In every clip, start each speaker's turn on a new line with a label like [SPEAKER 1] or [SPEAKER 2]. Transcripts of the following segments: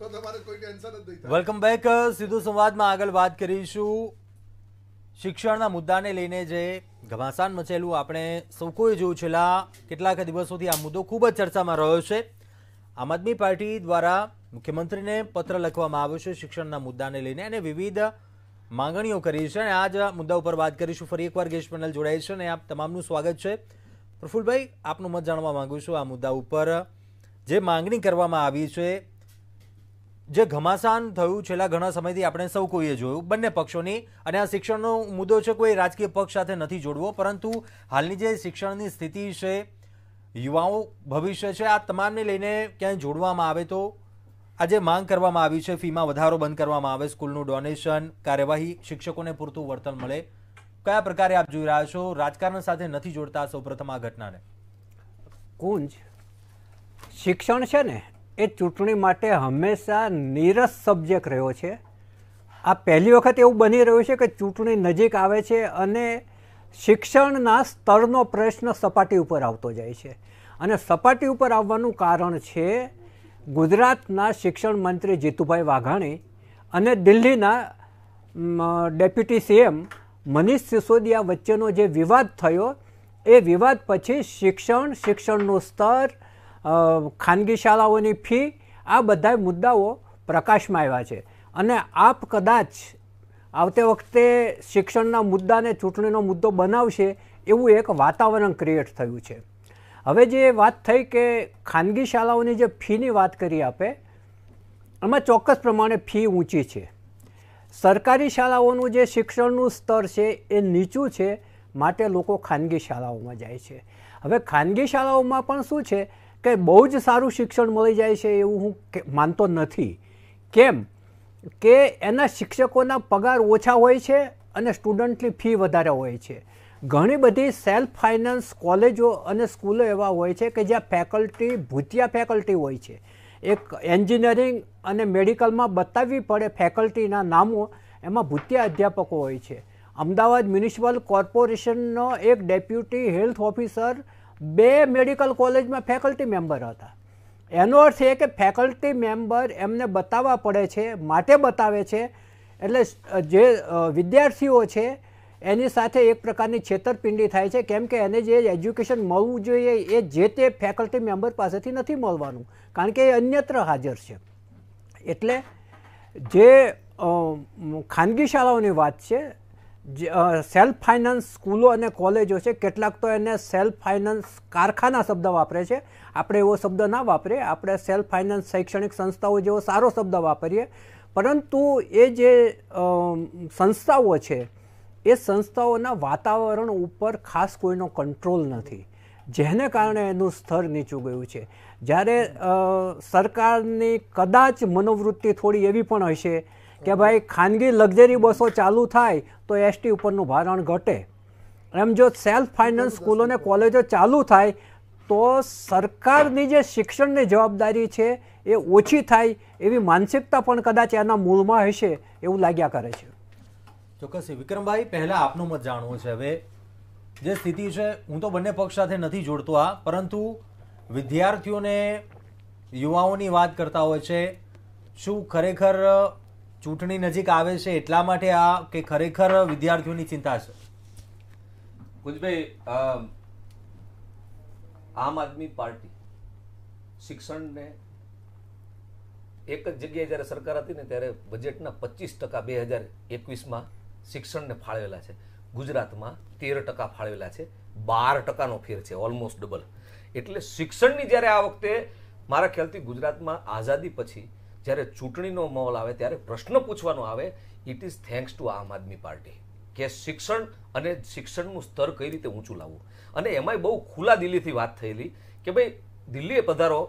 [SPEAKER 1] તો તમારે કોઈ ટેન્શન જ નહીં
[SPEAKER 2] વેલકમ બેક સીધું સંવાદમાં આગળ વાત કરીશું શિક્ષણના મુદ્દાને લઈને જે ઘમાસાન મચેલું આપણે સૌ કોઈ જોયું છેલ્લા કેટલાક દિવસોથી આ મુદ્દો ખૂબ જ ચર્ચામાં રહ્યો છે આમ આદમી પાર્ટી દ્વારા મુખ્યમંત્રીને પત્ર લખવામાં આવ્યો છે શિક્ષણના મુદ્દાને લઈને અને વિવિધ માંગણીઓ કરી છે અને આ જ મુદ્દા ઉપર વાત કરીશું ફરી એકવાર ગેસ્ટ પેનલ જોડાય છે અને આપ તમામનું સ્વાગત છે પ્રફુલભાઈ આપનું મત જાણવા માગું છું આ મુદ્દા ઉપર જે માંગણી કરવામાં આવી છે જે ઘમાસાન થયું છેલ્લા ઘણા સમયથી આપણે સૌ કોઈએ જોયું બંને પક્ષોની અને આ શિક્ષણનો મુદ્દો છે કોઈ રાજકીય પક્ષ સાથે નથી જોડવો પરંતુ હાલની જે શિક્ષણની સ્થિતિ છે યુવાઓ ભવિષ્ય છે આ તમામને લઈને ક્યાંય જોડવામાં આવે તો આજે માંગ કરવામાં આવી છે ફીમાં વધારો બંધ કરવામાં આવે સ્કૂલનું ડોનેશન કાર્યવાહી શિક્ષકોને પૂરતું વર્તન મળે કયા પ્રકારે આપ જોઈ રહ્યા છો રાજકારણ સાથે નથી જોડતા સૌપ્રથમ આ ઘટનાને
[SPEAKER 3] કુંજ શિક્ષણ છે ને એ ચૂંટણી માટે હંમેશા નીરસ સબ્જેક્ટ રહ્યો છે આ પહેલી વખત એવું બની રહ્યું છે કે ચૂંટણી નજીક આવે છે અને શિક્ષણના સ્તરનો પ્રશ્ન સપાટી ઉપર આવતો જાય છે અને સપાટી ઉપર આવવાનું કારણ છે ગુજરાતના શિક્ષણ મંત્રી જીતુભાઈ વાઘાણી અને દિલ્હીના ડેપ્યુટી સીએમ મનીષ સિસોદિયા વચ્ચેનો જે વિવાદ થયો એ વિવાદ પછી શિક્ષણ શિક્ષણનું સ્તર ખાનગી શાળાઓની ફી આ બધા મુદ્દાઓ પ્રકાશમાં આવ્યા છે અને આપ કદાચ આવતી વખતે શિક્ષણના મુદ્દાને ચૂંટણીનો મુદ્દો બનાવશે એવું એક વાતાવરણ ક્રિએટ થયું છે હવે જે વાત થઈ કે ખાનગી શાળાઓની જે ફીની વાત કરી આપે એમાં ચોક્કસ પ્રમાણે ફી ઊંચી છે સરકારી શાળાઓનું જે શિક્ષણનું સ્તર છે એ નીચું છે માટે લોકો ખાનગી શાળાઓમાં જાય છે હવે ખાનગી શાળાઓમાં પણ શું છે કે બહુ જ સારું શિક્ષણ મળી જાય છે એવું હું માનતો નથી કેમ કે એના શિક્ષકોના પગાર ઓછા હોય છે અને સ્ટુડન્ટની ફી વધારે હોય છે ઘણી બધી સેલ્ફ ફાઇનાન્સ કોલેજો અને સ્કૂલો એવા હોય છે કે જ્યાં ફેકલ્ટી ભૂતિયા ફેકલ્ટી હોય છે એક એન્જિનિયરિંગ અને મેડિકલમાં બતાવવી પડે ફેકલ્ટીના નામો એમાં ભૂતિયા અધ્યાપકો હોય છે અમદાવાદ મ્યુનિસિપલ કોર્પોરેશનનો એક ડેપ્યુટી હેલ્થ ઓફિસર બે મેડિકલ કોલેજમાં ફેકલ્ટી મેમ્બર હતા એનો અર્થ એ કે ફેકલ્ટી મેમ્બર એમને બતાવવા પડે છે માટે બતાવે છે એટલે જે વિદ્યાર્થીઓ છે એની સાથે એક પ્રકારની છેતરપિંડી થાય છે કેમ કે એને જે એજ્યુકેશન મળવું જોઈએ એ જે તે ફેકલ્ટી મેમ્બર પાસેથી નથી મળવાનું કારણ કે એ અન્યત્ર હાજર છે એટલે જે ખાનગી શાળાઓની વાત છે સેલ્ફ ફાઇનાન્સ સ્કૂલો અને કોલેજો છે કેટલાક તો એને સેલ્ફ ફાઇનાન્સ કારખાના શબ્દ વાપરે છે આપણે એવો શબ્દ ના વાપરીએ આપણે સેલ્ફ ફાઇનાન્સ શૈક્ષણિક સંસ્થાઓ જેવો સારો શબ્દ વાપરીએ પરંતુ એ જે સંસ્થાઓ છે એ સંસ્થાઓના વાતાવરણ ઉપર ખાસ કોઈનો કંટ્રોલ નથી જેને કારણે એનું સ્તર નીચું ગયું છે જ્યારે સરકારની કદાચ મનોવૃત્તિ થોડી એવી પણ હશે કે ભાઈ ખાનગી લક્ઝરી બસો ચાલુ થાય તો એસટી ઉપરનું ભારણ ઘટે એમ જો સેલ્ફ ફાઇનાન્સ સ્કૂલોને કોલેજો ચાલુ થાય તો સરકારની જે શિક્ષણની જવાબદારી છે એ ઓછી થાય એવી માનસિકતા પણ કદાચ એના મૂળમાં હશે એવું લાગ્યા કરે છે
[SPEAKER 2] ચોક્કસ વિક્રમભાઈ પહેલાં આપનો મત જાણવો છે હવે જે સ્થિતિ છે હું તો બંને પક્ષ સાથે નથી જોડતો આ પરંતુ વિદ્યાર્થીઓને યુવાઓની વાત કરતા હોય છે શું ખરેખર ચૂંટણી નજીક આવે છે એટલા માટે આ કે ખરેખર વિદ્યાર્થીઓની ચિંતા છે
[SPEAKER 4] ગુજભાઈ આમ આદમી પાર્ટી શિક્ષણને એક જ જગ્યાએ જ્યારે સરકાર હતી ને ત્યારે બજેટના પચીસ ટકા બે હજાર એકવીસમાં શિક્ષણને ફાળવેલા છે ગુજરાતમાં તેર ટકા ફાળવેલા છે બાર ટકાનો ફેર છે ઓલમોસ્ટ ડબલ એટલે શિક્ષણની જ્યારે આ વખતે મારા ખ્યાલથી ગુજરાતમાં આઝાદી પછી જ્યારે ચૂંટણીનો માહોલ આવે ત્યારે પ્રશ્ન પૂછવાનો આવે ઇટ ઇઝ થેન્ક્સ ટુ આમ આદમી પાર્ટી કે શિક્ષણ અને શિક્ષણનું સ્તર કઈ રીતે ઊંચું લાવવું અને એમાંય બહુ ખુલ્લા દિલ્હીથી વાત થયેલી કે ભાઈ દિલ્હીએ પધારો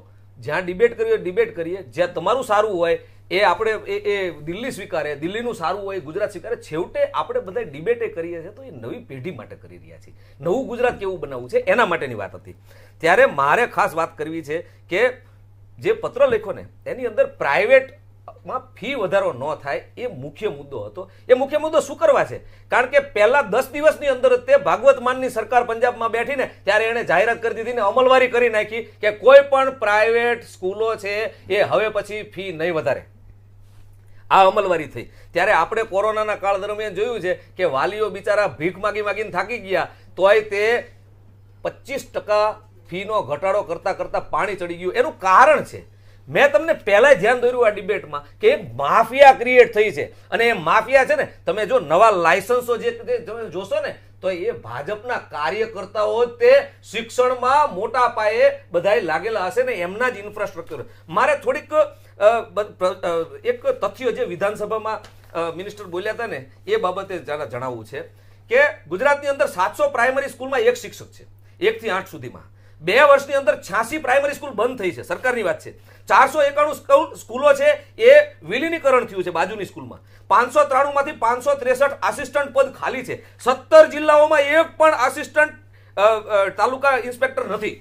[SPEAKER 4] જ્યાં ડિબેટ કરીએ ડિબેટ કરીએ જ્યાં તમારું સારું હોય એ આપણે એ એ દિલ્હી સ્વીકારે દિલ્હીનું સારું હોય ગુજરાત સ્વીકારે છેવટે આપણે બધા ડિબેટે કરીએ છીએ તો એ નવી પેઢી માટે કરી રહ્યા છીએ નવું ગુજરાત કેવું બનાવવું છે એના માટેની વાત હતી ત્યારે મારે ખાસ વાત કરવી છે કે જે પત્ર લખ્યો ને એની અંદર પ્રાઇવેટમાં ફી વધારો ન થાય એ મુખ્ય મુદ્દો હતો એ મુખ્ય મુદ્દો શું કરવા છે કારણ કે પહેલા દસ દિવસની અંદર તે ભાગવત માનની સરકાર પંજાબમાં બેઠીને ત્યારે એણે જાહેરાત કરી દીધી ને અમલવારી કરી નાખી કે કોઈ પણ પ્રાઇવેટ સ્કૂલો છે એ હવે પછી ફી નહીં વધારે આ અમલવારી થઈ ત્યારે આપણે કોરોનાના કાળ દરમિયાન જોયું છે કે વાલીઓ બિચારા ભીખ માગી માગીને થાકી ગયા તોય તે પચીસ ટકા ફીનો ઘટાડો કરતાં કરતાં પાણી ચડી ગયું એનું કારણ છે મેં તમને પહેલાં ધ્યાન દોર્યું આ ડિબેટમાં કે એક માફિયા ક્રિએટ થઈ છે અને એ માફિયા છે ને તમે જો નવા લાયસન્સો જે તમે જોશો ને તો એ ભાજપના કાર્યકર્તાઓ તે શિક્ષણમાં મોટા પાયે બધાએ લાગેલા હશે ને એમના જ ઇન્ફ્રાસ્ટ્રક્ચર મારે થોડીક એક તથ્ય જે વિધાનસભામાં મિનિસ્ટર બોલ્યા હતા ને એ બાબતે જણાવવું છે કે ગુજરાતની અંદર સાતસો પ્રાઇમરી સ્કૂલમાં એક શિક્ષક છે એકથી આઠ સુધીમાં બે વર્ષની અંદર છ્યાસી પ્રાઇમરી સ્કૂલ બંધ થઈ છે સરકારની વાત છે ચારસો એકાણું સ્કૂલો છે એ વિલીનીકરણ થયું છે બાજુની સ્કૂલમાં પાંચસો ત્રાણુંમાંથી પાંચસો ત્રેસઠ આસિસ્ટન્ટ પદ ખાલી છે સત્તર જિલ્લાઓમાં એક પણ આસિસ્ટન્ટ તાલુકા ઇન્સ્પેક્ટર નથી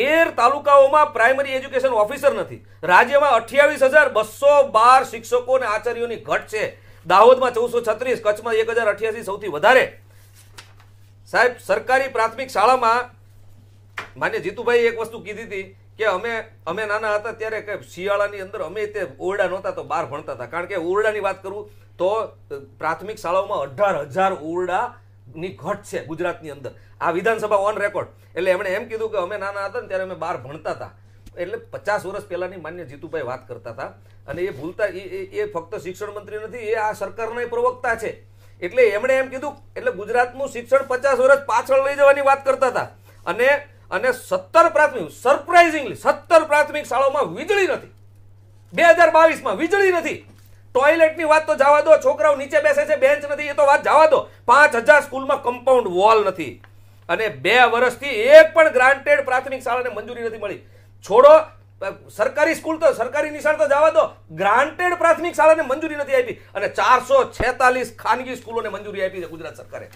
[SPEAKER 4] તેર તાલુકાઓમાં પ્રાઇમરી એજ્યુકેશન ઓફિસર નથી રાજ્યમાં અઠ્યાવીસ હજાર બસો બાર શિક્ષકો અને આચાર્યોની ઘટ છે દાહોદમાં ચૌદસો છત્રીસ કચ્છમાં એક હજાર અઠ્યાસી સૌથી વધારે સાહેબ સરકારી પ્રાથમિક શાળામાં માન્ય જીતુભાઈ એક વસ્તુ કીધી હતી કે અમે અમે નાના હતા ત્યારે કે શિયાળાની અંદર અમે તે ઓરડા નહોતા તો બહાર ભણતા હતા કારણ કે ઓરડાની વાત કરું તો પ્રાથમિક શાળાઓમાં અઢાર હજાર ઓરડાની ઘટ છે ગુજરાતની અંદર આ વિધાનસભા ઓન રેકોર્ડ એટલે એમણે એમ કીધું કે અમે નાના હતા ને ત્યારે અમે બહાર ભણતા હતા એટલે પચાસ વર્ષ પહેલાંની માન્ય જીતુભાઈ વાત કરતા હતા અને એ ભૂલતા એ ફક્ત શિક્ષણ મંત્રી નથી એ આ સરકારના પ્રવક્તા છે એટલે એમણે એમ કીધું એટલે ગુજરાતનું શિક્ષણ પચાસ વર્ષ પાછળ લઈ જવાની વાત કરતા હતા અને અને સત્તર પ્રાથમિક સરપ્રાઇઝિંગલી સત્તર પ્રાથમિક શાળાઓમાં વીજળી નથી બે હજાર બાવીસમાં વીજળી નથી ટોયલેટની વાત તો જવા દો છોકરાઓ નીચે બેસે છે બેન્ચ નથી એ તો વાત જવા દો પાંચ હજાર સ્કૂલમાં કમ્પાઉન્ડ વોલ નથી અને બે વર્ષથી એક પણ ગ્રાન્ટેડ પ્રાથમિક શાળાને મંજૂરી નથી મળી છોડો સરકારી સ્કૂલ તો સરકારી નિશાળ તો જવા દો ગ્રાન્ટેડ પ્રાથમિક શાળાને મંજૂરી નથી આપી અને ચારસો છેતાલીસ ખાનગી સ્કૂલોને મંજૂરી આપી છે ગુજરાત સરકારે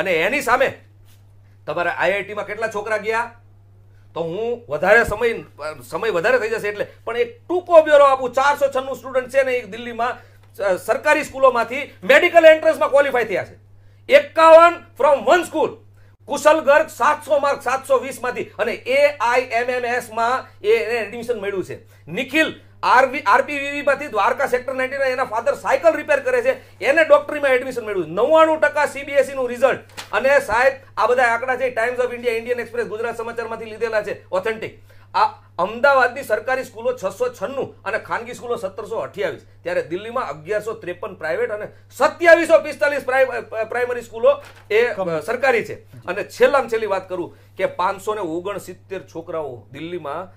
[SPEAKER 4] અને એની સામે તમારા આઈઆઈટીમાં કેટલા છોકરા ગયા તો હું વધારે સમય સમય વધારે થઈ જશે એટલે પણ એક ટૂંકો બ્યુરો આપું ચારસો છન્નું સ્ટુડન્ટ છે ને એ દિલ્હીમાં સરકારી સ્કૂલોમાંથી મેડિકલ એન્ટ્રન્સમાં ક્વોલિફાય થયા છે એકાવન from one school Kushal Garg સાતસો માર્ક સાતસો વીસ માંથી અને એ આઈ એમ એમ એસ માં એને એડમિશન મેળ્યું છે નિખિલ આરવી આરપીવીવી માંથી દ્વારકા સેક્ટર નાઇન્ટી એના ફાધર સાયકલ રિપેર કરે છે એને ડોક્ટરીમાં એડમિશન મળ્યું નવ્વાણું ટકા સીબીએસઈ e નું રિઝલ્ટ અને સાહેબ આ બધા આંકડા છે Times of India Indian Express Gujarat સમાચારમાંથી લીધેલા છે ઓથેન્ટિક આ અમદાવાદની સરકારી સ્કૂલો છસો છન્નું અને ખાનગી સ્કૂલો સત્તરસો અઠ્યાવીસ ત્યારે દિલ્હીમાં અગિયારસો ત્રેપન પ્રાઇવેટ અને સત્યાવીસો પિસ્તાલીસ પ્રાઇમરી સ્કૂલો એ સરકારી છે અને છેલ્લામાં છેલ્લી વાત કરું કે પાંચસો ને ઓગણ સિત્તેર છોકરાઓ દિલ્હીમાં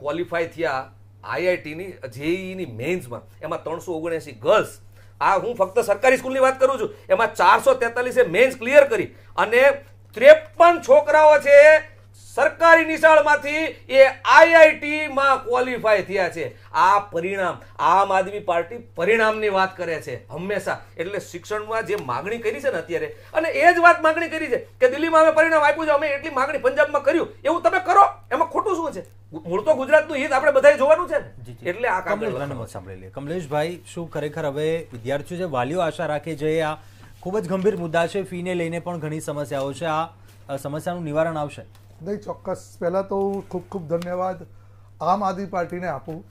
[SPEAKER 4] ક્વોલિફાય થયા આઈઆઈટીની જેઈની મેન્સમાં એમાં ત્રણસો ઓગણએંસી ગર્લ્સ આ હું ફક્ત સરકારી સ્કૂલની વાત કરું છું એમાં ચારસો તેતાલીસે મેન્સ ક્લિયર કરી અને ત્રેપન છોકરાઓ છે સરકારી નિશાળમાંથી એ આઈઆઈટીમાં ક્વોલિફાય થયા છે આ પરિણામ આમ આદમી પાર્ટી પરિણામની વાત કરે છે હંમેશા એટલે શિક્ષણમાં જે માગણી કરી છે ને અત્યારે અને એ જ વાત માગણી કરી છે કે દિલ્હીમાં અમે પરિણામ આપ્યું છે અમે એટલી માગણી પંજાબમાં કર્યું એવું તમે કરો એમાં ખોટું શું છે મૂળ તો ગુજરાતનું હિત આપણે બધાએ જોવાનું છે
[SPEAKER 2] એટલે આ કામ સાંભળી લે કમલેશભાઈ શું ખરેખર હવે વિદ્યાર્થીઓ છે વાલીઓ આશા રાખે છે આ ખૂબ જ ગંભીર મુદ્દા છે ફીને લઈને પણ ઘણી સમસ્યાઓ છે આ સમસ્યાનું નિવારણ
[SPEAKER 1] આવશે નહીં ચોક્કસ પહેલાં તો હું ખૂબ ખૂબ ધન્યવાદ આમ આદમી પાર્ટીને આપું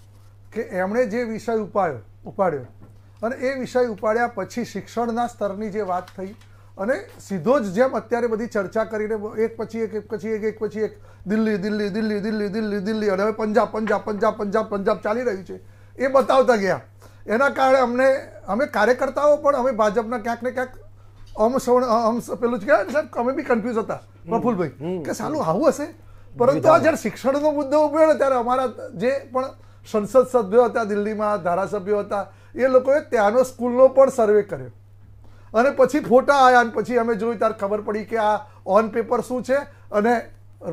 [SPEAKER 1] કે એમણે જે વિષય ઉપાયો ઉપાડ્યો અને એ વિષય ઉપાડ્યા પછી શિક્ષણના સ્તરની જે વાત થઈ અને સીધો જ જેમ અત્યારે બધી ચર્ચા કરીને એક પછી એક એક પછી એક એક પછી એક દિલ્હી દિલ્હી દિલ્હી દિલ્હી દિલ્હી દિલ્હી અને હવે પંજાબ પંજાબ પંજાબ પંજાબ પંજાબ ચાલી રહ્યું છે એ બતાવતા ગયા એના કારણે અમને અમે કાર્યકર્તાઓ પણ અમે ભાજપના ક્યાંક ને ક્યાંક અમ શ્રવણ અમ પેલું જ કહેવાય સાહેબ અમે બી કન્ફ્યુઝ હતા પ્રફુલભાઈ કે સાલું આવું હશે પરંતુ આ જ્યારે શિક્ષણનો મુદ્દો ઉભ્યો ને ત્યારે અમારા જે પણ સંસદ સભ્યો હતા દિલ્હીમાં ધારાસભ્યો હતા એ લોકોએ ત્યાંનો સ્કૂલનો પણ સર્વે કર્યો અને પછી ફોટા આવ્યા અને પછી અમે જોયું ત્યારે ખબર પડી કે આ ઓન પેપર શું છે અને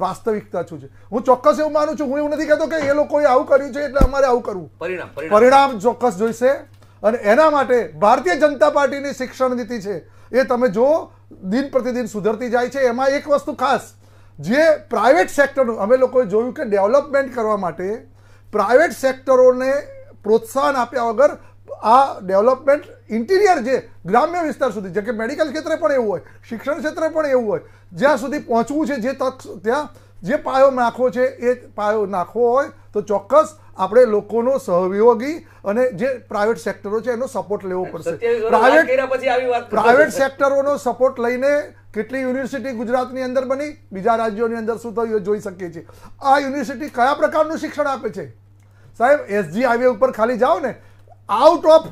[SPEAKER 1] વાસ્તવિકતા શું છે હું ચોક્કસ એવું માનું છું હું એવું નથી કહેતો કે એ લોકોએ આવું કર્યું છે એટલે અમારે આવું કરવું
[SPEAKER 4] પરિણામ પરિણામ
[SPEAKER 1] ચોક્કસ જોઈશે અને એના માટે ભારતીય જનતા પાર્ટીની શિક્ષણ નીતિ છે એ તમે જો દિન પ્રતિદિન સુધરતી જાય છે એમાં એક વસ્તુ ખાસ જે પ્રાઇવેટ સેક્ટરનું અમે લોકોએ જોયું કે ડેવલપમેન્ટ કરવા માટે પ્રાઇવેટ સેક્ટરોને પ્રોત્સાહન આપ્યા વગર આ ડેવલપમેન્ટ ઇન્ટિરિયર જે ગ્રામ્ય વિસ્તાર સુધી જેમ કે મેડિકલ ક્ષેત્રે પણ એવું હોય શિક્ષણ ક્ષેત્રે પણ એવું હોય જ્યાં સુધી પહોંચવું છે જે તક ત્યાં જે પાયો નાખવો છે એ પાયો નાખવો હોય તો ચોક્કસ આપણે લોકોનો સહયોગી અને જે પ્રાઇવેટ સેક્ટરો છે એનો સપોર્ટ લેવો પડશે
[SPEAKER 4] પ્રાઇવેટ
[SPEAKER 5] પ્રાઇવેટ
[SPEAKER 1] સેક્ટરોનો સપોર્ટ લઈને કેટલી યુનિવર્સિટી ગુજરાતની અંદર બની બીજા રાજ્યોની અંદર શું થયું જોઈ શકીએ છીએ આ યુનિવર્સિટી કયા પ્રકારનું શિક્ષણ આપે છે સાહેબ એસજી હાઈવે ઉપર ખાલી જાઓ ને આઉટ ઓફ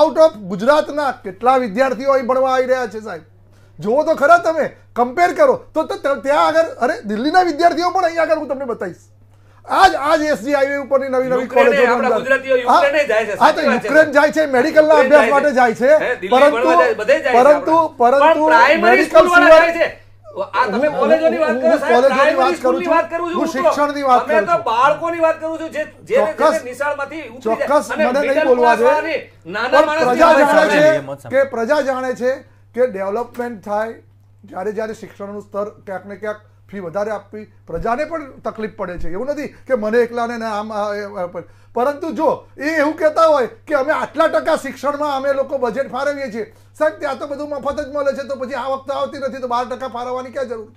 [SPEAKER 1] આઉટ ઓફ ગુજરાતના કેટલા વિદ્યાર્થીઓ અહીં ભણવા આવી રહ્યા છે સાહેબ જુઓ તો ખરા તમે કમ્પેર કરો તો ત્યાં આગળ અરે દિલ્હીના વિદ્યાર્થીઓ પણ અહીંયા આગળ હું તમને બતાવીશ આજ આજ એસજી હાઈવે ઉપરની નવી નવી કોલેજો હા તો યુક્રેન જાય છે મેડિકલના અભ્યાસ માટે જાય છે પરંતુ
[SPEAKER 4] પરંતુ પરંતુ મેડિકલ સિવાય
[SPEAKER 1] પ્રજા જાણે છે કે ડેવલપમેન્ટ થાય જ્યારે જ્યારે શિક્ષણનું સ્તર ક્યાંક ને ક્યાંક ફી વધારે આપવી પ્રજાને પણ તકલીફ પડે છે એવું નથી કે મને એકલાને આમ પરંતુ જો એ એવું કહેતા હોય કે અમે આટલા ટકા શિક્ષણમાં અમે લોકો બજેટ ફાળવીએ છીએ સાહેબ ત્યાં તો બધું મફત જ મળે છે તો પછી આ વખતે આવતી નથી તો બાર ટકા ફાળવવાની ક્યાં જરૂર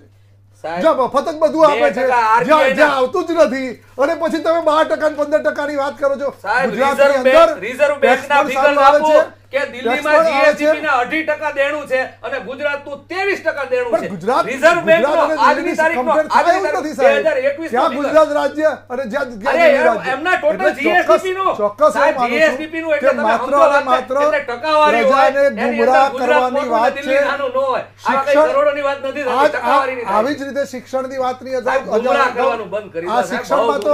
[SPEAKER 1] છે મફત જ બધું આપે છે આવતું જ નથી અને પછી તમે બાર ટકા પંદર ટકા ની વાત કરો છો ગુજરાત રિઝર્વ બેંક કે દિલ્હીમાં જીએસડીપી ના અઢી
[SPEAKER 5] ટકા દેણું છે અને ગુજરાત ત્રેવીસ ટકા દેણું છે ગુજરાત રિઝર્વ બેંક આજની તારીખ નો ગુજરાત રાજ્ય
[SPEAKER 1] અને એમના ટોટલ જીએસડીપી ચોક્કસ જીએસડીપી એટલે માત્ર માત્ર ટકાવારી હોય ગુમરાહ
[SPEAKER 5] કરવાની વાત છે આવી જ રીતે શિક્ષણની વાતની આ શિક્ષણમાં તો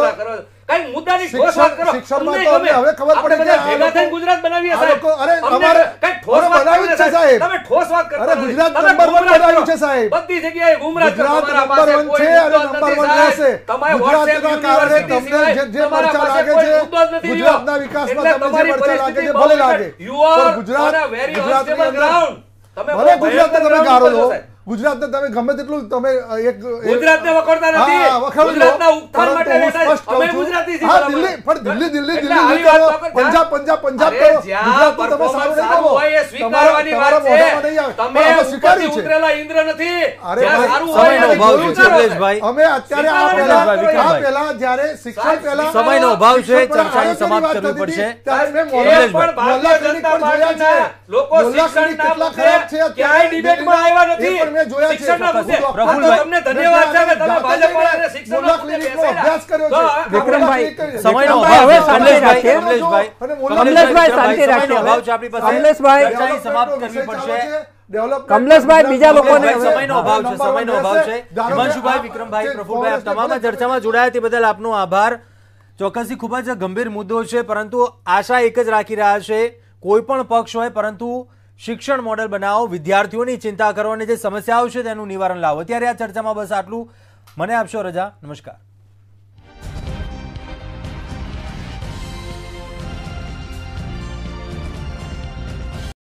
[SPEAKER 5] કઈ મુદ્દાની ઠોસ વાત કરો શિક્ષણમાં હવે ખબર પડી કે ભેગા થઈને ગુજરાત બનાવીએ સાહેબ અરે અમારે કઈ ઠોસ વાત બનાવી છે સાહેબ તમે ઠોસ વાત કરતા અરે ગુજરાત નંબર 1 બનાવ્યું છે સાહેબ બધી જગ્યાએ ગુમરાહ કરો તમારા પાસે છે અરે નંબર 1 રહેશે તમારે વોટ્સએપ કારણે તમને જે જે મરચા લાગે છે ગુજરાતના વિકાસમાં તમને જે મરચા લાગે છે ભલે લાગે you are Gujarat very unstable ground તમે ભલે ગુજરાતને તમે ગાળો લો
[SPEAKER 1] ગુજરાતને તમે ગમે તેટલું તમે એક ગુજરાતને વખોડતા નથી ગુજરાતના ઉત્થાન માટે અમે ગુજરાતી છીએ હા દિલ્હી પણ દિલ્હી
[SPEAKER 5] દિલ્હી દિલ્હી કરો પંજાબ પંજાબ પંજાબ કરો ગુજરાત તમે સારું નહીં કરો એ સ્વીકારવાની વાત છે તમે સ્વીકારી છે ઉતરેલા ઇન્દ્ર નથી અરે સારું હોય સમયનો અભાવ છે સુરેશભાઈ
[SPEAKER 2] અમે અત્યારે આ પહેલા આ
[SPEAKER 5] પહેલા જ્યારે શિક્ષણ પહેલા સમયનો અભાવ છે ચર્ચાને
[SPEAKER 1] સમાપ્ત કરવી પડશે ત્યારે મેં મોહનભાઈ મોહલ્લા જનતા પાર્ટીના લોકો શિક્ષણ
[SPEAKER 5] ના મુદ્દે ક્યાંય ડિબેટમાં આવ્યા નથી આપણે જોયા છે તમને ધન્યવાદ છે કે તમે ભાજપવાળાને શિક્ષણનો અભ્યાસ કર્યો છે વિક્રમભાઈ સમયનો અભાવ કમલેશભાઈ કમલેશભાઈ કમલેશભાઈ શાંતિ રાખજો અભાવ છે આપણી પાસે કમલેશભાઈ સમાપ્ત કરવી
[SPEAKER 1] પડશે કમલેશભાઈ બીજા લોકોને સમયનો અભાવ છે સમયનો અભાવ છે હિમાંશુભાઈ વિક્રમભાઈ પ્રફુલભાઈ આપ તમામ
[SPEAKER 2] ચર્ચામાં જોડાયા તે બદલ આપનો આભાર ચોક્કસથી ખૂબ જ ગંભીર મુદ્દો છે પરંતુ આશા એક જ રાખી રહ્યા છે કોઈ પણ પક્ષ હોય પરંતુ શિક્ષણ મોડેલ બનાવો વિદ્યાર્થીઓની ચિંતા કરો અને જે સમસ્યા આવશે તેનું નિવારણ લાવો અત્યારે આ ચર્ચામાં બસ આટલું મને આપશો રજા નમસ્કાર